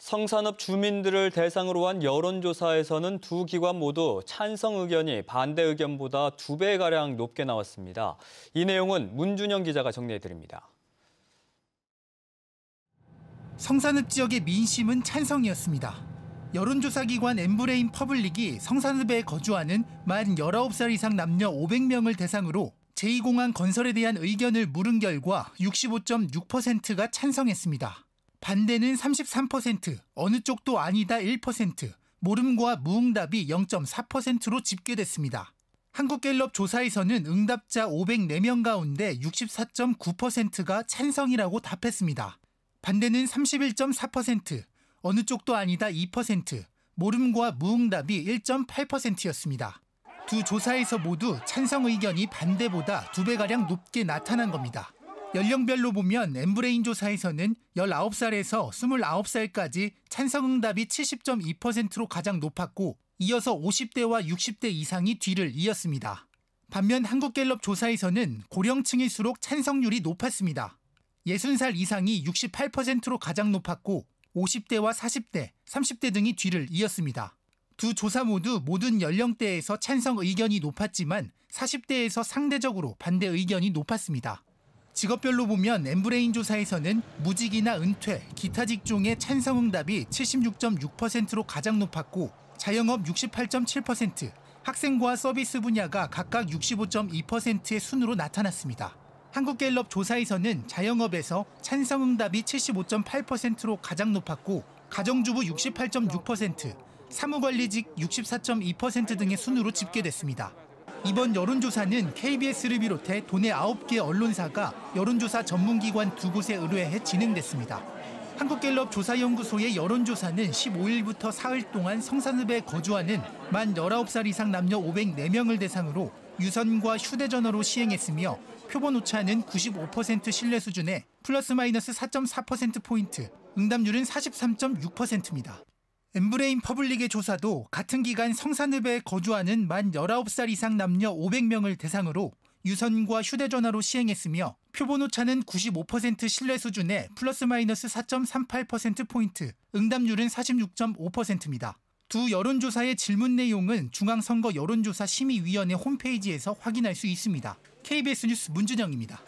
성산업 주민들을 대상으로 한 여론조사에서는 두 기관 모두 찬성 의견이 반대 의견보다 두 배가량 높게 나왔습니다. 이 내용은 문준영 기자가 정리해드립니다. 성산읍 지역의 민심은 찬성이었습니다. 여론조사기관 엠브레인 퍼블릭이 성산읍에 거주하는 만 19살 이상 남녀 500명을 대상으로 제2공항 건설에 대한 의견을 물은 결과 65.6%가 찬성했습니다. 반대는 33%, 어느 쪽도 아니다 1%, 모름과 무응답이 0.4%로 집계됐습니다. 한국갤럽 조사에서는 응답자 504명 가운데 64.9%가 찬성이라고 답했습니다. 반대는 31.4%, 어느 쪽도 아니다 2%, 모름과 무응답이 1.8%였습니다. 두 조사에서 모두 찬성 의견이 반대보다 두 배가량 높게 나타난 겁니다. 연령별로 보면 엠브레인 조사에서는 19살에서 29살까지 찬성응답이 70.2%로 가장 높았고 이어서 50대와 60대 이상이 뒤를 이었습니다. 반면 한국갤럽 조사에서는 고령층일수록 찬성률이 높았습니다. 60살 이상이 68%로 가장 높았고 50대와 40대, 30대 등이 뒤를 이었습니다. 두 조사 모두 모든 연령대에서 찬성 의견이 높았지만 40대에서 상대적으로 반대 의견이 높았습니다. 직업별로 보면 엠브레인 조사에서는 무직이나 은퇴, 기타 직종의 찬성응답이 76.6%로 가장 높았고 자영업 68.7%, 학생과 서비스 분야가 각각 65.2%의 순으로 나타났습니다. 한국갤럽 조사에서는 자영업에서 찬성응답이 75.8%로 가장 높았고 가정주부 68.6%, 사무관리직 64.2% 등의 순으로 집계됐습니다. 이번 여론조사는 KBS를 비롯해 도내 9개 언론사가 여론조사 전문기관 두 곳에 의뢰해 진행됐습니다. 한국갤럽 조사연구소의 여론조사는 15일부터 사흘 동안 성산읍에 거주하는 만 19살 이상 남녀 504명을 대상으로 유선과 휴대전화로 시행했으며 표본 오차는 95% 신뢰 수준에 플러스 마이너스 4.4%포인트, 응답률은 43.6%입니다. 엠브레인 퍼블릭의 조사도 같은 기간 성산읍에 거주하는 만 19살 이상 남녀 500명을 대상으로 유선과 휴대전화로 시행했으며 표본오차는 95% 신뢰 수준에 플러스 마이너스 4.38%포인트, 응답률은 46.5%입니다. 두 여론조사의 질문 내용은 중앙선거 여론조사 심의위원회 홈페이지에서 확인할 수 있습니다. KBS 뉴스 문준영입니다.